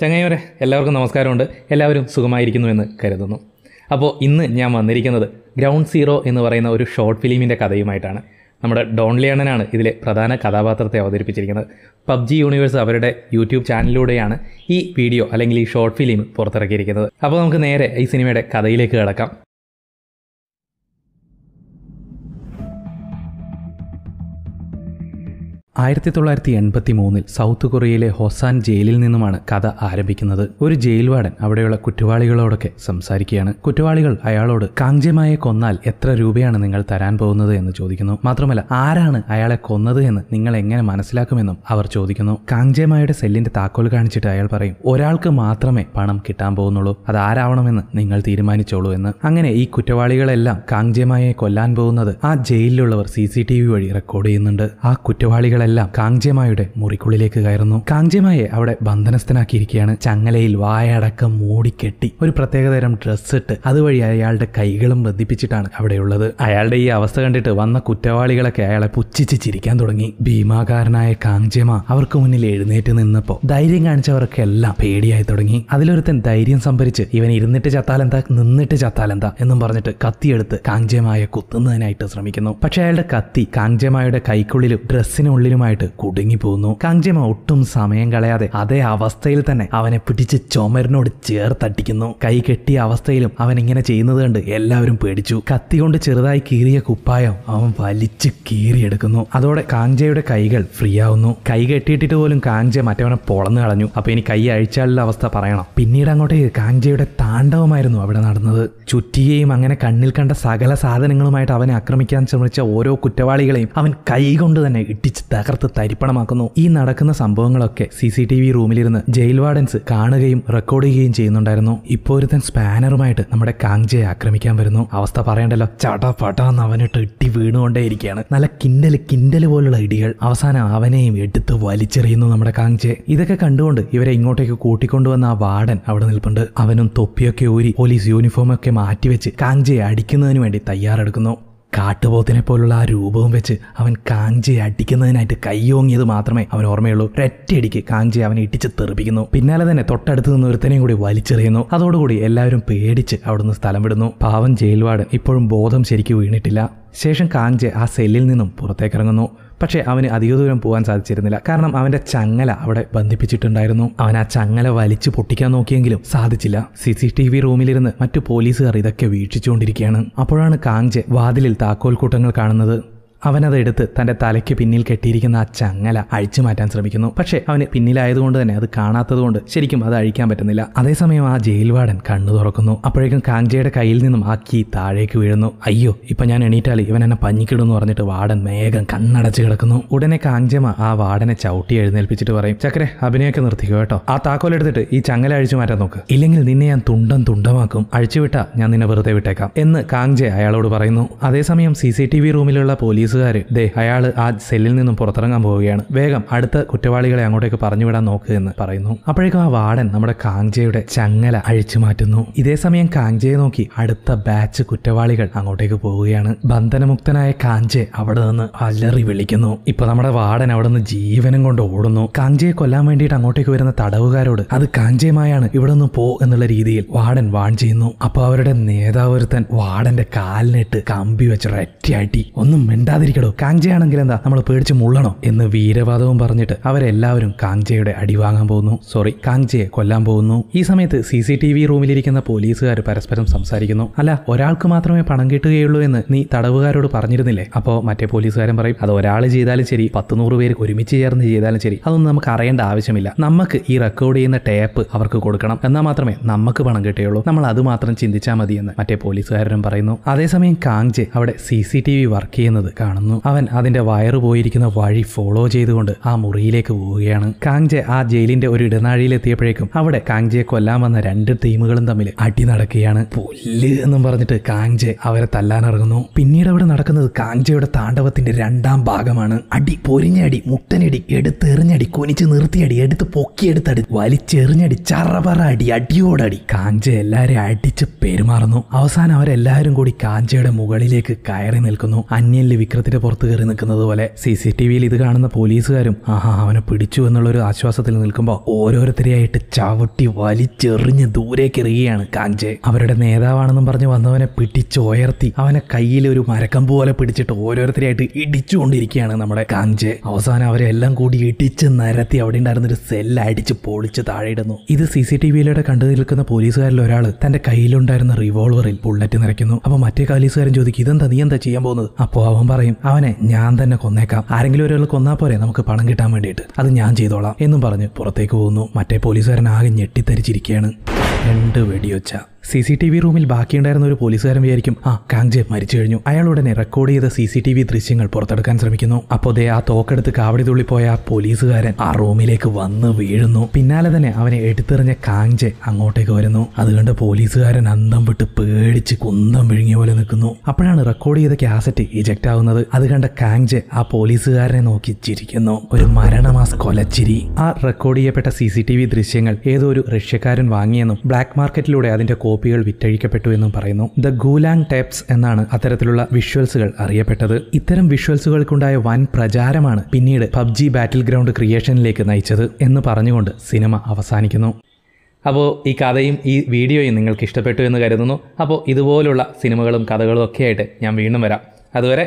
ചങ്ങയോരെ എല്ലാവർക്കും നമസ്കാരമുണ്ട് എല്ലാവരും സുഖമായിരിക്കുന്നു എന്ന് കരുതുന്നു അപ്പോൾ ഇന്ന് ഞാൻ വന്നിരിക്കുന്നത് ഗ്രൗണ്ട് സീറോ എന്ന് പറയുന്ന ഒരു ഷോർട്ട് ഫിലിമിൻ്റെ കഥയുമായിട്ടാണ് നമ്മുടെ ഡോൺ ലിയണനാണ് ഇതിലെ പ്രധാന കഥാപാത്രത്തെ അവതരിപ്പിച്ചിരിക്കുന്നത് പബ്ജി യൂണിവേഴ്സ് അവരുടെ യൂട്യൂബ് ചാനലിലൂടെയാണ് ഈ വീഡിയോ അല്ലെങ്കിൽ ഈ ഷോർട്ട് ഫിലിം പുറത്തിറക്കിയിരിക്കുന്നത് അപ്പോൾ നമുക്ക് നേരെ ഈ സിനിമയുടെ കഥയിലേക്ക് കിടക്കാം ആയിരത്തി തൊള്ളായിരത്തി എൺപത്തി മൂന്നിൽ സൗത്ത് കൊറിയയിലെ ഹൊസാൻ ജയിലിൽ നിന്നുമാണ് കഥ ആരംഭിക്കുന്നത് ഒരു ജയിൽവാടൻ അവിടെയുള്ള കുറ്റവാളികളോടൊക്കെ സംസാരിക്കുകയാണ് കുറ്റവാളികൾ അയാളോട് കാങ്ജമായെ കൊന്നാൽ എത്ര രൂപയാണ് നിങ്ങൾ തരാൻ പോകുന്നത് എന്ന് ചോദിക്കുന്നു മാത്രമല്ല ആരാണ് അയാളെ കൊന്നത് എന്ന് നിങ്ങൾ എങ്ങനെ മനസ്സിലാക്കുമെന്നും അവർ ചോദിക്കുന്നു കാങ്ജമായുടെ സെല്ലിന്റെ താക്കോൽ കാണിച്ചിട്ട് അയാൾ പറയും ഒരാൾക്ക് മാത്രമേ പണം കിട്ടാൻ പോകുന്നുള്ളൂ അത് ആരാവണമെന്ന് നിങ്ങൾ തീരുമാനിച്ചോളൂ എന്ന് അങ്ങനെ ഈ കുറ്റവാളികളെല്ലാം കാങ്ജമായെ കൊല്ലാൻ പോകുന്നത് ആ ജയിലിലുള്ളവർ സി സി ടി വി വഴി റെക്കോർഡ് ചെയ്യുന്നുണ്ട് ആ കുറ്റവാളികൾ ആളുകളെല്ലാം കാങ്ജമായുടെ മുറിക്കുള്ളിലേക്ക് കയറുന്നു കാങ്ജമായെ അവിടെ ബന്ധനസ്ഥനാക്കിയിരിക്കുകയാണ് ചങ്ങലയിൽ വായടക്കം മൂടിക്കെട്ടി ഒരു പ്രത്യേകതരം ഡ്രസ്സിട്ട് അതുവഴി അയാളുടെ കൈകളും ബന്ധിപ്പിച്ചിട്ടാണ് അവിടെയുള്ളത് അയാളുടെ ഈ അവസ്ഥ കണ്ടിട്ട് വന്ന കുറ്റവാളികളൊക്കെ അയാളെ പുച്ഛിച്ച് ചിരിക്കാൻ തുടങ്ങി ഭീമാകാരനായ കാങ്ജമ അവർക്ക് മുന്നിൽ എഴുന്നേറ്റ് നിന്നപ്പോൾ ധൈര്യം കാണിച്ചവർക്കെല്ലാം പേടിയായി തുടങ്ങി അതിലൊരുത്തൻ ധൈര്യം സംഭരിച്ച് ഇവൻ ഇരുന്നിട്ട് ചത്താലെന്താ നിന്നിട്ട് ചത്താലെന്താ എന്നും പറഞ്ഞിട്ട് കത്തിയെടുത്ത് കാങ്ജമായ കുത്തുന്നതിനായിട്ട് ശ്രമിക്കുന്നു പക്ഷെ അയാളുടെ കത്തി കാങ്ജമായുടെ കൈക്കുള്ളിലും ഡ്രസ്സിനുള്ളിൽ കുടുങ്ങി കുടുങ്ങിപ്പോകുന്നു കങ്ജമ ഒട്ടും സമയം കളയാതെ അതേ അവസ്ഥയിൽ തന്നെ അവനെ പിടിച്ച് ചുമരിനോട് ചേർത്തട്ടിക്കുന്നു കൈ കെട്ടിയ അവസ്ഥയിലും അവൻ ഇങ്ങനെ ചെയ്യുന്നത് കണ്ട് എല്ലാവരും പേടിച്ചു കത്തി കൊണ്ട് ചെറുതായി കീറിയ കുപ്പായം അവൻ വലിച്ചു കീറിയെടുക്കുന്നു അതോടെ കാഞ്ചയുടെ കൈകൾ ഫ്രീ ആവുന്നു കൈ കെട്ടിയിട്ടിട്ട് പോലും കാഞ്ച മറ്റവനെ പൊളന്നു കളഞ്ഞു അപ്പൊ ഇനി കൈ അഴിച്ചാലുള്ള അവസ്ഥ പറയണം പിന്നീട് അങ്ങോട്ട് കാഞ്ചയുടെ താണ്ഡവമായിരുന്നു അവിടെ നടന്നത് ചുറ്റിയെയും അങ്ങനെ കണ്ണിൽ കണ്ട സകല സാധനങ്ങളുമായിട്ട് അവനെ ആക്രമിക്കാൻ ശ്രമിച്ച ഓരോ കുറ്റവാളികളെയും അവൻ കൈ കൊണ്ട് തന്നെ ഇട്ടിച്ച് തകർത്ത് തരിപ്പണമാക്കുന്നു ഈ നടക്കുന്ന സംഭവങ്ങളൊക്കെ സി സി ടി വി റൂമിലിരുന്ന് ജയിൽ വാർഡൻസ് കാണുകയും റെക്കോർഡ് ചെയ്യുകയും ചെയ്യുന്നുണ്ടായിരുന്നു ഇപ്പോൾ ഒരുത്തൻ സ്പാനറുമായിട്ട് നമ്മുടെ കാങ്ജയെ ആക്രമിക്കാൻ വരുന്നു അവസ്ഥ പറയണ്ടല്ലോ ചട പടാന്ന് അവനിട്ട് ഇട്ടി വീണുകൊണ്ടേയിരിക്കുകയാണ് നല്ല കിൻഡൽ കിൻഡൽ പോലുള്ള ഇടികൾ അവസാനം അവനെയും എടുത്ത് വലിച്ചെറിയുന്നു നമ്മുടെ കാങ്ജെ ഇതൊക്കെ കണ്ടുകൊണ്ട് ഇവരെ ഇങ്ങോട്ടേക്ക് കൂട്ടിക്കൊണ്ടുവന്ന ആ വാർഡൻ അവിടെ നിൽപ്പുണ്ട് അവനും തൊപ്പിയൊക്കെ ഊരി പോലീസ് യൂണിഫോമൊക്കെ മാറ്റിവെച്ച് കാങ്ജയെ അടിക്കുന്നതിന് വേണ്ടി തയ്യാറെടുക്കുന്നു കാട്ടുപോത്തിനെ പോലുള്ള ആ രൂപവും വെച്ച് അവൻ കാഞ്ചിയെ അടിക്കുന്നതിനായിട്ട് കയ്യോങ്ങിയത് മാത്രമേ അവൻ ഓർമ്മയുള്ളൂ ഒരറ്റയടിക്ക് കാഞ്ചി അവനെ ഇട്ടിച്ച് തെറിപ്പിക്കുന്നു പിന്നാലെ തന്നെ തൊട്ടടുത്ത് നിന്ന് ഒരുത്തനെയും കൂടി വലിച്ചെറിയുന്നു അതോടുകൂടി എല്ലാവരും പേടിച്ച് അവിടുന്ന് സ്ഥലം വിടുന്നു പാവം ജയിൽവാട് ഇപ്പോഴും ബോധം ശരിക്കും വീണിട്ടില്ല ശേഷം കാഞ്ചെ ആ സെല്ലിൽ നിന്നും പുറത്തേക്കിറങ്ങുന്നു പക്ഷേ അവന് അധിക ദൂരം പോകാൻ സാധിച്ചിരുന്നില്ല കാരണം അവൻ്റെ ചങ്ങല അവിടെ ബന്ധിപ്പിച്ചിട്ടുണ്ടായിരുന്നു അവൻ ആ ചങ്ങല വലിച്ചു പൊട്ടിക്കാൻ നോക്കിയെങ്കിലും സാധിച്ചില്ല സി സി ടി വി റൂമിലിരുന്ന് മറ്റു പോലീസുകാർ ഇതൊക്കെ വീക്ഷിച്ചുകൊണ്ടിരിക്കുകയാണ് അപ്പോഴാണ് കാങ്ജെ വാതിലിൽ താക്കോൽക്കൂട്ടങ്ങൾ കാണുന്നത് അവനത് എടുത്ത് തന്റെ തലയ്ക്ക് പിന്നിൽ കെട്ടിയിരിക്കുന്ന ആ ചങ്ങല അഴിച്ചു മാറ്റാൻ ശ്രമിക്കുന്നു പക്ഷേ അവന് പിന്നിലായതുകൊണ്ട് തന്നെ അത് കാണാത്തതുകൊണ്ട് ശരിക്കും അത് അഴിക്കാൻ പറ്റുന്നില്ല അതേസമയം ആ ജയിൽവാടൻ കണ്ണു തുറക്കുന്നു അപ്പോഴേക്കും കാങ്ജയുടെ കയ്യിൽ നിന്നും ആ കീ താഴേക്ക് വീഴുന്നു അയ്യോ ഇപ്പൊ ഞാൻ എണീറ്റാൽ ഇവൻ എന്നെ പഞ്ഞിക്കിടുന്നു പറഞ്ഞിട്ട് വാടൻ മേഘം കണ്ണടച്ച് കിടക്കുന്നു ഉടനെ കാഞ്ചമ ആ വാടനെ ചവിട്ടി എഴുന്നേൽപ്പിച്ചിട്ട് പറയും ചക്കരെ അഭിനയൊക്കെ നിർത്തിക്കോ കേട്ടോ ആ താക്കോൽ എടുത്തിട്ട് ഈ ചങ്ങല അഴിച്ചു മാറ്റാൻ നോക്ക് ഇല്ലെങ്കിൽ നിന്നെ ഞാൻ തുണ്ടം തുണ്ടമാക്കും വിട്ടാ ഞാൻ നിന്നെ വെറുതെ വിട്ടേക്കാം എന്ന് കാങ്ജെ അയാളോട് പറയുന്നു അതേസമയം സി സി ടി വി റൂമിലുള്ള പോലീസ് പോലീസുകാർ ദേ അയാൾ ആ സെല്ലിൽ നിന്നും പുറത്തിറങ്ങാൻ പോവുകയാണ് വേഗം അടുത്ത കുറ്റവാളികളെ അങ്ങോട്ടേക്ക് പറഞ്ഞുവിടാൻ നോക്കുക എന്ന് പറയുന്നു അപ്പോഴേക്കും ആ വാടൻ നമ്മുടെ കാങ്ജയുടെ ചങ്ങല അഴിച്ചു മാറ്റുന്നു ഇതേ സമയം കാങ്ജയെ നോക്കി അടുത്ത ബാച്ച് കുറ്റവാളികൾ അങ്ങോട്ടേക്ക് പോവുകയാണ് ബന്ധനമുക്തനായ കാഞ്ചെ അവിടെ നിന്ന് അലറി വിളിക്കുന്നു ഇപ്പൊ നമ്മുടെ വാടൻ അവിടെ നിന്ന് ജീവനം കൊണ്ട് ഓടുന്നു കാഞ്ചയെ കൊല്ലാൻ വേണ്ടിയിട്ട് അങ്ങോട്ടേക്ക് വരുന്ന തടവുകാരോട് അത് കാഞ്ചയമായാണ് ഇവിടെ നിന്ന് പോ എന്നുള്ള രീതിയിൽ വാടൻ വാൺ ചെയ്യുന്നു അപ്പൊ അവരുടെ ഒരുത്തൻ വാടന്റെ കാലിനിട്ട് കമ്പി വെച്ച് റെറ്റിയാട്ടി ഒന്നും മിണ്ടാതെ മിണ്ടാതിരിക്കടോ കാങ്ജയാണെങ്കിൽ എന്താ നമ്മൾ പേടിച്ച് മുള്ളണോ എന്ന് വീരവാദവും പറഞ്ഞിട്ട് അവരെല്ലാവരും കാങ്ജയുടെ അടി വാങ്ങാൻ പോകുന്നു സോറി കാങ്ജയെ കൊല്ലാൻ പോകുന്നു ഈ സമയത്ത് സി സി ടി വി റൂമിലിരിക്കുന്ന പോലീസുകാർ പരസ്പരം സംസാരിക്കുന്നു അല്ല ഒരാൾക്ക് മാത്രമേ പണം കിട്ടുകയുള്ളൂ എന്ന് നീ തടവുകാരോട് പറഞ്ഞിരുന്നില്ലേ അപ്പോ മറ്റേ പോലീസുകാരൻ പറയും അത് ഒരാൾ ചെയ്താലും ശരി പത്ത് നൂറ് പേര് ഒരുമിച്ച് ചേർന്ന് ചെയ്താലും ശരി അതൊന്നും നമുക്ക് അറിയേണ്ട ആവശ്യമില്ല നമുക്ക് ഈ റെക്കോർഡ് ചെയ്യുന്ന ടേപ്പ് അവർക്ക് കൊടുക്കണം എന്നാൽ മാത്രമേ നമുക്ക് പണം കിട്ടുകയുള്ളൂ നമ്മൾ അത് മാത്രം ചിന്തിച്ചാൽ മതിയെന്ന് മറ്റേ പോലീസുകാരനും പറയുന്നു അതേസമയം കാങ്ജെ അവിടെ C C T V work ചെയ്യുന്നത് കാണും കാണുന്നു അവൻ അതിന്റെ വയറ് പോയിരിക്കുന്ന വഴി ഫോളോ ചെയ്തുകൊണ്ട് ആ മുറിയിലേക്ക് പോവുകയാണ് കാങ്ജെ ആ ജയിലിന്റെ ഒരു ഇടനാഴിയിലെത്തിയപ്പോഴേക്കും അവിടെ കാങ്ജയെ കൊല്ലാൻ വന്ന രണ്ട് ടീമുകളും തമ്മിൽ അടി നടക്കുകയാണ് പുല്ല് എന്നും പറഞ്ഞിട്ട് കാങ്ജെ അവരെ തല്ലാനിറങ്ങുന്നു പിന്നീട് അവിടെ നടക്കുന്നത് കാങ്ജയുടെ താണ്ഡവത്തിന്റെ രണ്ടാം ഭാഗമാണ് അടി പൊരിഞ്ഞടി മുട്ടനടി എടുത്തെറിഞ്ഞടി കുനിച്ച് നിർത്തിയടി എടുത്ത് പൊക്കിയെടുത്തടി വലിച്ചെറിഞ്ഞടി ചറപറ അടി അടിയോടടി കാഞ്ച എല്ലാവരെയും അടിച്ച് പെരുമാറുന്നു അവസാനം അവരെല്ലാവരും കൂടി കാഞ്ചയുടെ മുകളിലേക്ക് കയറി നിൽക്കുന്നു അന്യല് വിക്ര നക്ഷത്രത്തിന് പുറത്ത് കയറി നിൽക്കുന്നത് പോലെ സി സി ടി വിയിൽ ഇത് കാണുന്ന പോലീസുകാരും ആഹാ അവനെ പിടിച്ചു എന്നുള്ളൊരു ആശ്വാസത്തിൽ നിൽക്കുമ്പോൾ ഓരോരുത്തരെയായിട്ട് ചവിട്ടി വലിച്ചെറിഞ്ഞ് എറിയുകയാണ് കാഞ്ചെ അവരുടെ നേതാവാണെന്നും പറഞ്ഞ് വന്നവനെ പിടിച്ചോയർത്തി അവനെ കയ്യിൽ ഒരു മരക്കമ്പ് പോലെ പിടിച്ചിട്ട് ഓരോരുത്തരെയായിട്ട് ഇടിച്ചുകൊണ്ടിരിക്കുകയാണ് നമ്മുടെ കാഞ്ചെ അവസാനം അവരെ എല്ലാം കൂടി ഇടിച്ച് നിരത്തി അവിടെ ഉണ്ടായിരുന്ന ഒരു സെല്ല് അടിച്ച് പൊളിച്ച് താഴെ ഇടുന്നു ഇത് സി സി ടി വിയിലൂടെ കണ്ടു നിൽക്കുന്ന പോലീസുകാരിൽ ഒരാൾ തന്റെ കയ്യിലുണ്ടായിരുന്ന റിവോൾവറിൽ ബുള്ളറ്റ് നിറയ്ക്കുന്നു അപ്പോൾ മറ്റേ പോലീസുകാരൻ ചോദിക്കും ഇതെന്താ നീ എന്താ ചെയ്യാൻ പോകുന്നത് അപ്പോൾ അവൻ പറയും പറയും അവനെ ഞാൻ തന്നെ കൊന്നേക്കാം ആരെങ്കിലും ഒരാൾ കൊന്നാൽ പോരെ നമുക്ക് പണം കിട്ടാൻ വേണ്ടിയിട്ട് അത് ഞാൻ ചെയ്തോളാം എന്നും പറഞ്ഞ് പുറത്തേക്ക് പോകുന്നു മറ്റേ പോലീസുകാരൻ ആകെ ഞെട്ടിത്തരിച്ചിരിക്കുകയാണ് രണ്ട് വെടിയൊച്ച സി സി ടി വി റൂമിൽ ബാക്കിയുണ്ടായിരുന്ന ഒരു പോലീസുകാരൻ വിചാരിക്കും ആ കാങ്ജെ മരിച്ചു കഴിഞ്ഞു അയാൾ ഉടനെ റെക്കോർഡ് ചെയ്ത സി സി ടി വി ദൃശ്യങ്ങൾ പുറത്തെടുക്കാൻ ശ്രമിക്കുന്നു അപ്പോൾ ദേ ആ തോക്കെടുത്ത് കാവടി തുള്ളിപ്പോയ ആ പോലീസുകാരൻ ആ റൂമിലേക്ക് വന്ന് വീഴുന്നു പിന്നാലെ തന്നെ അവനെ എടുത്തെറിഞ്ഞ കാങ്ജെ അങ്ങോട്ടേക്ക് വരുന്നു അതുകൊണ്ട് പോലീസുകാരൻ അന്തം വിട്ട് പേടിച്ച് കുന്തം വിഴുങ്ങിയ പോലെ നിൽക്കുന്നു അപ്പോഴാണ് റെക്കോർഡ് ചെയ്ത കാസറ്റ് ഇജക്റ്റ് ആവുന്നത് അത് കണ്ട കാങ്ജെ ആ പോലീസുകാരനെ നോക്കി ചിരിക്കുന്നു ഒരു മരണമാസ് കൊലച്ചിരി ആ റെക്കോർഡ് ചെയ്യപ്പെട്ട സി സി ടി വി ദൃശ്യങ്ങൾ ഏതോ ഒരു റഷ്യക്കാരൻ വാങ്ങിയെന്നും ബ്ലാക്ക് മാർക്കറ്റിലൂടെ അതിന്റെ കോപ്പികൾ വിറ്റഴിക്കപ്പെട്ടു എന്നും പറയുന്നു ദ ഗൂലാങ് ടേപ്സ് എന്നാണ് അത്തരത്തിലുള്ള വിഷ്വൽസുകൾ അറിയപ്പെട്ടത് ഇത്തരം വിഷ്വൽസുകൾക്കുണ്ടായ വൻ പ്രചാരമാണ് പിന്നീട് പബ്ജി ബാറ്റിൽ ഗ്രൗണ്ട് ക്രിയേഷനിലേക്ക് നയിച്ചത് എന്ന് പറഞ്ഞുകൊണ്ട് സിനിമ അവസാനിക്കുന്നു അപ്പോൾ ഈ കഥയും ഈ വീഡിയോയും നിങ്ങൾക്ക് ഇഷ്ടപ്പെട്ടു എന്ന് കരുതുന്നു അപ്പോൾ ഇതുപോലുള്ള സിനിമകളും കഥകളും ഒക്കെ ആയിട്ട് ഞാൻ വീണ്ടും വരാം അതുവരെ